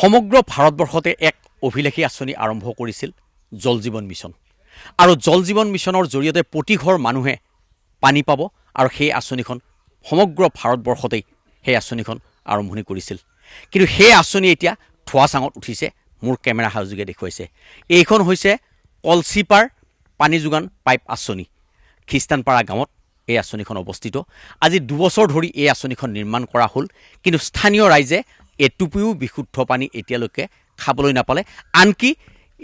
সমগ্ৰ ভাৰতবৰ্ষতে এক অভিলেখী আঁচনি আৰম্ভ কৰিছিল জল জীৱন মিছন আৰু জল জীৱন মিছনৰ জৰিয়তে প্ৰতিঘৰ মানুহে পানী পাব আৰু সেই আঁচনিখন সমগ্ৰ ভাৰতবৰ্ষতেই সেই আঁচনিখন আৰম্ভণি কৰিছিল কিন্তু সেই আঁচনি এতিয়া থোৱাচাঙত উঠিছে মোৰ কেমেৰা সাজযোগে দেখুৱাইছে এইখন হৈছে কলচিপাৰ পানী যোগান পাইপ আঁচনি খ্ৰীষ্টানপাৰা গাঁৱত এই আঁচনিখন অৱস্থিত আজি দুবছৰ ধৰি এই আঁচনিখন নিৰ্মাণ কৰা হ'ল কিন্তু স্থানীয় ৰাইজে এটুপিও বিশুদ্ধ পানী এতিয়ালৈকে খাবলৈ নাপালে আনকি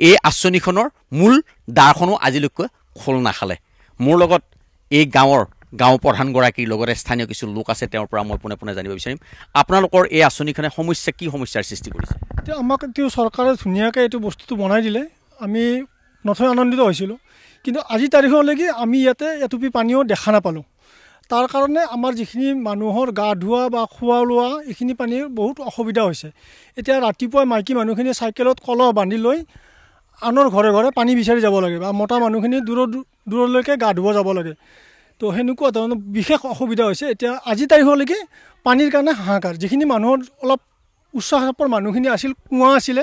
এই আঁচনিখনৰ মূল দাৰখনো আজিলৈকে খোল নাখালে মোৰ লগত এই গাঁৱৰ গাঁও প্ৰধানগৰাকীৰ লগতে স্থানীয় কিছু লোক আছে তেওঁৰ পৰা মই পোনে পোনে জানিব বিচাৰিম আপোনালোকৰ এই আঁচনিখনে সমস্যা কি সমস্যাৰ সৃষ্টি কৰিছে এতিয়া আমাক এতিয়া চৰকাৰে ধুনীয়াকৈ এইটো বস্তুটো বনাই দিলে আমি নথৈ আনন্দিত হৈছিলোঁ কিন্তু আজি তাৰিখলৈকে আমি ইয়াতে এটুপি পানীও দেখা নাপালোঁ তাৰ কাৰণে আমাৰ যিখিনি মানুহৰ গা ধোৱা বা খোৱা লোৱা এইখিনি পানীৰ বহুত অসুবিধা হৈছে এতিয়া ৰাতিপুৱা মাইকী মানুহখিনি চাইকেলত কলহ বান্ধি লৈ আনৰ ঘৰে ঘৰে পানী বিচাৰি যাব লাগে বা মতা মানুহখিনি দূৰত দূৰলৈকে গা ধুব যাব লাগে তো সেনেকুৱা ধৰণৰ বিশেষ অসুবিধা হৈছে এতিয়া আজি তাৰিখলৈকে পানীৰ কাৰণে হাহাকাৰ যিখিনি মানুহৰ অলপ উচ্চ চাপৰ মানুহখিনি আছিল কুঁৱা আছিলে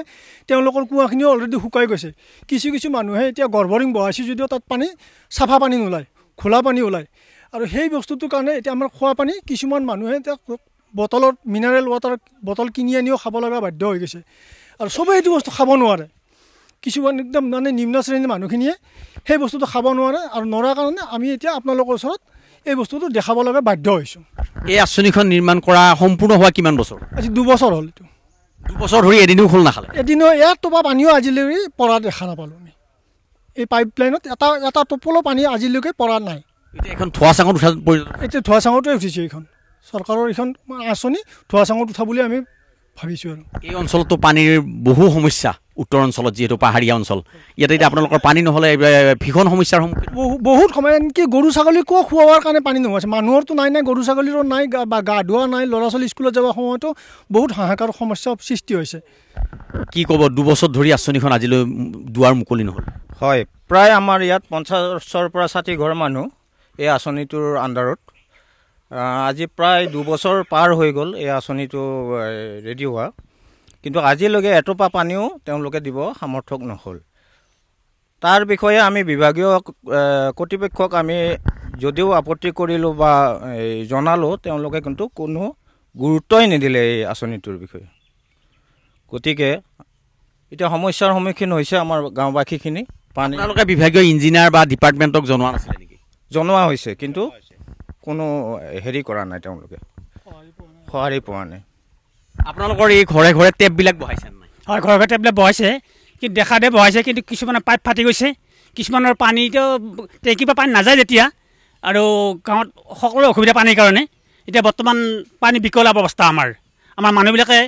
তেওঁলোকৰ কুঁৱাখিনিও অলৰেডি শুকাই গৈছে কিছু কিছু মানুহে এতিয়া গৰ্ভৰিং বহাইছে যদিও তাত পানী চাফা পানী নোলায় ঘোলা পানী ওলায় আৰু সেই বস্তুটোৰ কাৰণে এতিয়া আমাৰ খোৱা পানী কিছুমান মানুহে এতিয়া বটলত মিনাৰেল ৱাটাৰ বটল কিনি আনিও খাব লগা বাধ্য হৈ গৈছে আৰু চবেই এইটো বস্তু খাব নোৱাৰে কিছুমান একদম মানে নিম্ন শ্ৰেণীৰ মানুহখিনিয়ে সেই বস্তুটো খাব নোৱাৰে আৰু নোৱাৰাৰ কাৰণে আমি এতিয়া আপোনালোকৰ ওচৰত এই বস্তুটো দেখাব লগা বাধ্য হৈছোঁ এই আঁচনিখন নিৰ্মাণ কৰা সম্পূৰ্ণ হোৱা কিমান বছৰ আজি দুবছৰ হ'ল এইটো দুবছৰ ধৰি এদিনো খোল নাখালে এদিনো ইয়াত টোপা পানীও আজিলৈকে পৰা দেখা নাপালোঁ আমি এই পাইপ লাইনত এটা এটা টোপলো পানী আজিলৈকে পৰা নাই এতিয়া ধোৱা চাঙতে উঠিছে এইখন চৰকাৰৰ এইখন আঁচনি ধোৱা চাঙত উঠা বুলি আমি ভাবিছোঁ আৰু এই অঞ্চলতো পানীৰ বহু সমস্যা উত্তৰ অঞ্চলত যিহেতু পাহাৰীয়া অঞ্চল ইয়াতে এতিয়া আপোনালোকৰ পানী নহ'লে ভীষণ সমস্যাৰ সন্মুখীন বহুত সময় এনেকৈ গৰু ছাগলীকো খোৱাবৰ কাৰণে পানী নোহোৱা হৈছে মানুহৰতো নাই নাই গৰু ছাগলীৰো নাই বা গা ধোৱা নাই ল'ৰা ছোৱালী স্কুলত যাব সময়তো বহুত হাহাকাৰ সমস্যা সৃষ্টি হৈছে কি ক'ব দুবছৰ ধৰি আঁচনিখন আজিলৈ দুৱাৰ মুকলি নহ'ল হয় প্ৰায় আমাৰ ইয়াত পঞ্চাছৰ পৰা ষাঠি ঘৰ মানুহ এই আঁচনিটোৰ আণ্ডাৰত আজি প্ৰায় দুবছৰ পাৰ হৈ গ'ল এই আঁচনিটো ৰেডি হোৱা কিন্তু আজিলৈকে এটোপা পানীও তেওঁলোকে দিব সামৰ্থক নহ'ল তাৰ বিষয়ে আমি বিভাগীয় কৰ্তৃপক্ষক আমি যদিও আপত্তি কৰিলোঁ বা জনালোঁ তেওঁলোকে কিন্তু কোনো গুৰুত্বই নিদিলে এই আঁচনিটোৰ বিষয়ে গতিকে এতিয়া সমস্যাৰ সন্মুখীন হৈছে আমাৰ গাঁওবাসীখিনি পানী তেওঁলোকে বিভাগীয় ইঞ্জিনিয়াৰ বা ডিপাৰ্টমেণ্টক জনোৱা নাছিলে নেকি জনোৱা হৈছে কিন্তু কোনো হেৰি কৰা নাই তেওঁলোকে সঁহাৰি পোৱা নাই আপোনালোকৰ এই ঘৰে ঘৰে টেপবিলাক বহাইছে হয় ঘৰে ঘৰে টেপবিলাক বহাইছে কিন্তু দেখা দে বহাইছে কিন্তু কিছুমানে পাইপ ফাটি গৈছে কিছুমানৰ পানীটো টেকিৰ পৰা পানী নাযায় যেতিয়া আৰু গাঁৱত সকলো অসুবিধা পানীৰ কাৰণে এতিয়া বৰ্তমান পানী বিকলা অৱস্থা আমাৰ আমাৰ মানুহবিলাকে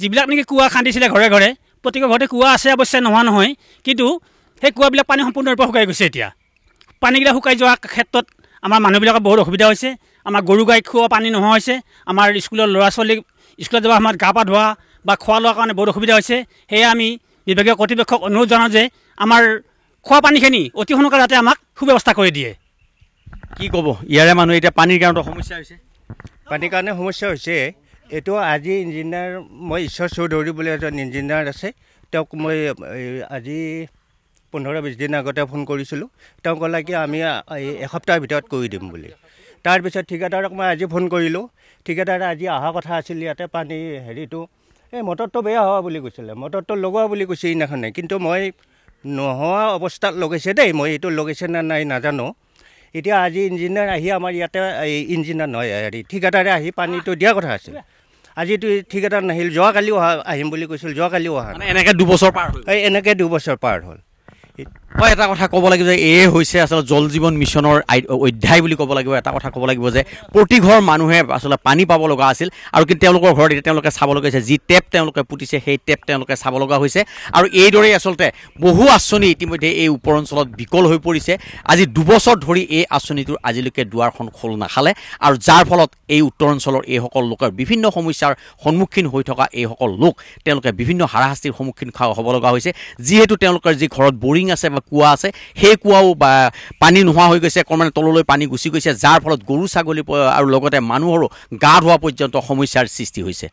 যিবিলাক নেকি কুঁৱা খান্দিছিলে ঘৰে ঘৰে প্ৰত্যেকৰ ঘৰতে কুঁৱা আছে অৱশ্যে নোহোৱা নহয় কিন্তু সেই কুঁৱাবিলাক পানী সম্পূৰ্ণৰূপে শুকাই গৈছে এতিয়া পানীগিলা শুকাই যোৱাৰ ক্ষেত্ৰত আমাৰ মানুহবিলাকৰ বহুত অসুবিধা হৈছে আমাৰ গৰু গাই খোৱা পানী নোহোৱা হৈছে আমাৰ স্কুলৰ ল'ৰা ছোৱালীক স্কুলত যোৱাৰ সময়ত গা পা ধোৱা বা খোৱা লোৱাৰ কাৰণে বহুত অসুবিধা হৈছে সেয়ে আমি বিভাগীয় কৰ্তৃপক্ষক অনুৰোধ জনাওঁ যে আমাৰ খোৱা পানীখিনি অতি সোনকালে যাতে আমাক সুব্যৱস্থা কৰি দিয়ে কি ক'ব ইয়াৰে মানুহ এতিয়া পানীৰ কাৰণে সমস্যা হৈছে পানীৰ কাৰণে সমস্যা হৈছে এইটো আজি ইঞ্জিনিয়াৰ মই ঈশ্বৰ চৌধুৰী বুলি এজন ইঞ্জিনিয়াৰ আছে তেওঁক মই আজি পোন্ধৰ বিছ দিন আগতে ফোন কৰিছিলোঁ তেওঁ ক'লে কি আমি এই এসপ্তাহৰ ভিতৰত কৰি দিম বুলি তাৰপিছত ঠিকাদাৰক মই আজি ফোন কৰিলোঁ ঠিকাদাৰে আজি অহা কথা আছিল ইয়াতে পানী হেৰিটো এই মটৰটো বেয়া হোৱা বুলি কৈছিলে মটৰটো লগোৱা বুলি কৈছে সেইদিনাখনে কিন্তু মই নোহোৱা অৱস্থাত লগাইছে দেই মই এইটো লগাইছে নে নাই নাজানো এতিয়া আজি ইঞ্জিনিয়াৰ আহি আমাৰ ইয়াতে এই ইঞ্জিনিয়াৰ নহয় হেৰি ঠিকাদাৰে আহি পানীটো দিয়া কথা আছিল আজিতো ঠিকাদাৰ নাহিল যোৱাকালিও অহা আহিম বুলি কৈছিল যোৱাকালিও অহা এনেকৈ দুবছৰ পাৰ হ'ল এই এনেকৈ দুবছৰ পাৰ হ'ল it মই এটা কথা ক'ব লাগিব যে এয়ে হৈছে আচলতে জল জীৱন মিছনৰ অধ্যায় বুলি ক'ব লাগিব এটা কথা ক'ব লাগিব যে প্ৰতিঘৰ মানুহে আচলতে পানী পাব লগা আছিল আৰু কিন্তু তেওঁলোকৰ ঘৰত এতিয়া তেওঁলোকে চাব লগা হৈছে যি টেপ তেওঁলোকে পুতিছে সেই টেপ তেওঁলোকে চাব লগা হৈছে আৰু এইদৰেই আচলতে বহু আঁচনি ইতিমধ্যে এই ওপৰ অঞ্চলত বিকল হৈ পৰিছে আজি দুবছৰ ধৰি এই আঁচনিটোৰ আজিলৈকে দুৱাৰখন খোল নাখালে আৰু যাৰ ফলত এই উত্তৰ অঞ্চলৰ এইসকল লোকৰ বিভিন্ন সমস্যাৰ সন্মুখীন হৈ থকা এইসকল লোক তেওঁলোকে বিভিন্ন হাৰাশাস্তিৰ সন্মুখীন হ'ব লগা হৈছে যিহেতু তেওঁলোকৰ যি ঘৰত বৰিং আছে আমাৰ কুঁৱা আছে সেই কুঁৱাও পানী নোহোৱা হৈ গৈছে ক্ৰমান্বয়ে তললৈ পানী গুচি গৈছে যাৰ ফলত গৰু ছাগলী আৰু লগতে মানুহৰো গা ধোৱা পৰ্যন্ত সমস্যাৰ সৃষ্টি হৈছে